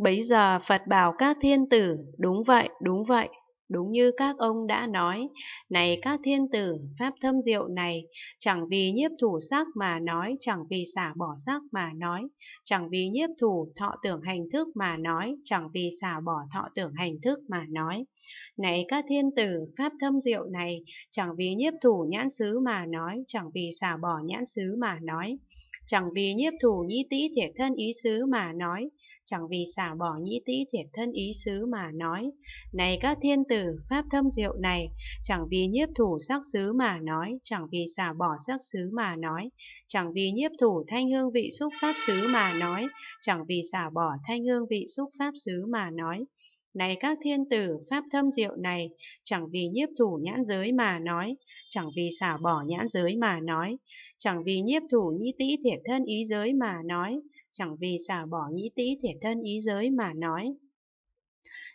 Bấy giờ Phật bảo các thiên tử, đúng vậy, đúng vậy, Đúng như các ông đã nói, này các thiên tử, pháp thâm diệu này, chẳng vì nhiếp thủ sắc mà nói, chẳng vì xả bỏ sắc mà nói, chẳng vì nhiếp thủ thọ tưởng hành thức mà nói, chẳng vì xả bỏ thọ tưởng hành thức mà nói. Này các thiên tử, pháp thâm diệu này, chẳng vì nhiếp thủ nhãn xứ mà nói, chẳng vì xả bỏ nhãn xứ mà nói chẳng vì nhiếp thủ nhĩ tĩ thể thân ý xứ mà nói, chẳng vì xả bỏ nhĩ tĩ thể thân ý xứ mà nói. Này các thiên tử, pháp thâm diệu này, chẳng vì nhiếp thủ sắc xứ mà nói, chẳng vì xả bỏ sắc xứ mà nói, chẳng vì nhiếp thủ thanh hương vị xúc pháp xứ mà nói, chẳng vì xả bỏ thanh hương vị xúc pháp xứ mà nói. Này các thiên tử, pháp thâm diệu này, chẳng vì nhiếp thủ nhãn giới mà nói, chẳng vì xả bỏ nhãn giới mà nói, chẳng vì nhiếp thủ nhĩ tĩ thể thân ý giới mà nói, chẳng vì xả bỏ nhĩ tĩ thể thân ý giới mà nói.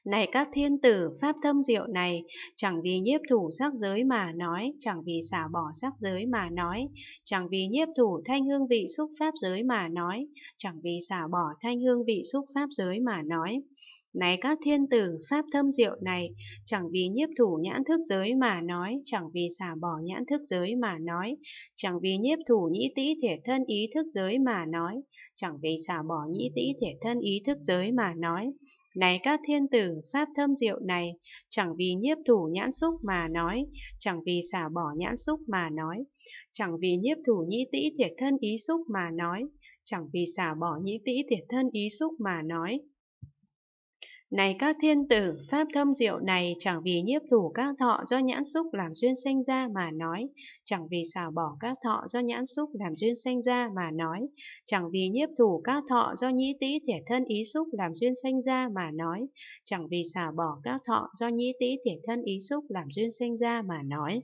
Này các thiên tử, pháp thâm diệu này, chẳng vì nhiếp thủ sắc giới mà nói, chẳng vì xả bỏ sắc giới mà nói, chẳng vì nhiếp thủ thanh hương vị xúc pháp giới mà nói, chẳng vì xả bỏ thanh hương vị xúc pháp giới mà nói. Này các thiên tử pháp thâm diệu này, chẳng vì nhiếp thủ nhãn thức giới mà nói, chẳng vì xả bỏ nhãn thức giới mà nói, chẳng vì nhiếp thủ nhĩ tĩ thể thân ý thức giới mà nói, chẳng vì xả bỏ nhĩ tĩ thể thân ý thức giới mà nói. Này các thiên tử, pháp thâm diệu này, chẳng vì nhiếp thủ nhãn xúc mà nói, chẳng vì xả bỏ nhãn xúc mà nói, chẳng vì nhiếp thủ nhĩ tĩ thể thân ý xúc mà nói, chẳng vì xả bỏ nhĩ tĩ thể thân ý xúc mà nói. Này các thiên tử, pháp thâm diệu này chẳng vì nhiếp thủ các thọ do nhãn xúc làm duyên sanh ra mà nói, chẳng vì xảo bỏ các thọ do nhãn xúc làm duyên sanh ra mà nói, chẳng vì nhiếp thủ các thọ do nhĩ tĩ thể thân ý xúc làm duyên sanh ra mà nói, chẳng vì xảo bỏ các thọ do nhĩ tĩ thể thân ý xúc làm duyên sanh ra mà nói.